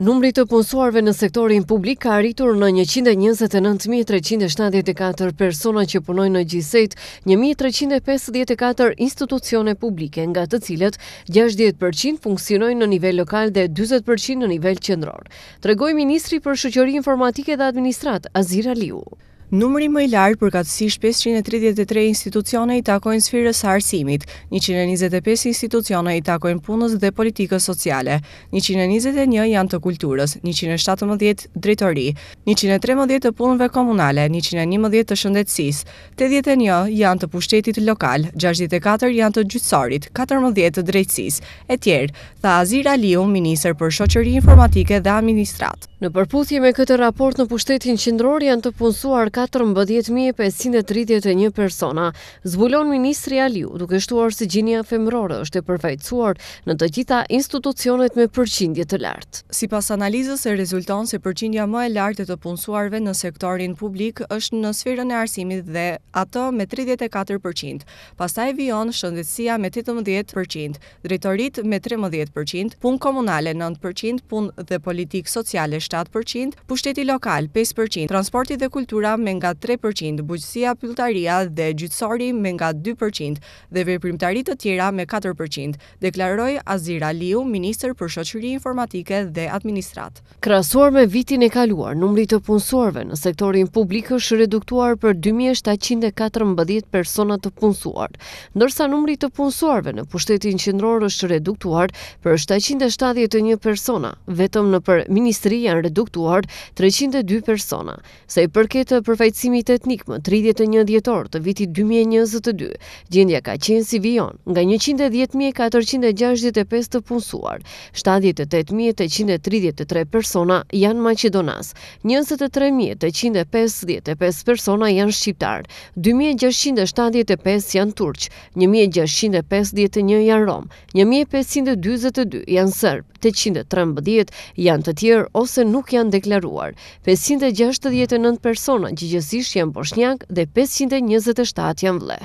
Numri të punësuarve në sektorin publik ka arritur në 129.374 persona që punojnë në gjisejt, 1.354 institucione publike, nga të cilët 60% funksionojnë në nivel lokal dhe 20% në nivel qëndror. Tregoj Ministri për Shqyëri Informatike dhe Administrat, Azira Liu. Numëri më i lartë përkatësisht 533 institucione i takojnë sfirës së arsimit, 125 institucione i takojnë punës dhe politikës sociale, 121 janë të kulturës, 117 drejtori, 113 të punëve komunale, 111 të shëndetësisë, 81 janë të pushtetit lokal, 64 janë të gjyqësorit, 14 të drejtësisë e tjerë, tha Azir Aliu, ministër për shoqëri informatike dhe Administrat. Në përputhje me këtë raport në pushtetin qendror janë të punësuar 4 14531 persona, zbulon ministri Aliu, duke shtuar se gjinia femrore është e përfaqësuar në të gjitha institucionet me përqindje të lartë. Sipas analizës e rezulton se përqindja më e lartë të punësuarve në sektorin publik është në sferën e arsimit dhe ato me 34%. Pastaj vion shëndetësia me 18%, drejtorit me 13%, punë komunale 9%, punë dhe politikë sociale 7%, pushteti lokal 5%, transporti dhe kultura me me nga 3%, buqësia, pyltaria dhe gjytsori me nga 2% dhe veprimtarit të tjera me 4%, deklaroj Azira Liu, Minister për Shoqëri Informatike dhe Administrat. Krasuar me vitin e kaluar, numri të punësorve në sektorin publik është reduktuar për 2714 personat të punësuar, ndërsa numri të punësorve në pushtetin qëndror është reduktuar për 771 persona, vetëm në për Ministri janë reduktuar 302 persona. Se i përket të të etnik më 31 djetor të vitit 2022, gjendja ka qenë si vion nga 110.465 të punësuar, 78.833 persona janë Macedonas, 23.555 persona janë Shqiptar, 2.675 janë Turq, 1.651 janë Rom, 1.522 janë Serb, 813 janë të tjerë ose nuk janë deklaruar, 569 persona që përgjësish jenë Boshnjak dhe 527 jenë vle.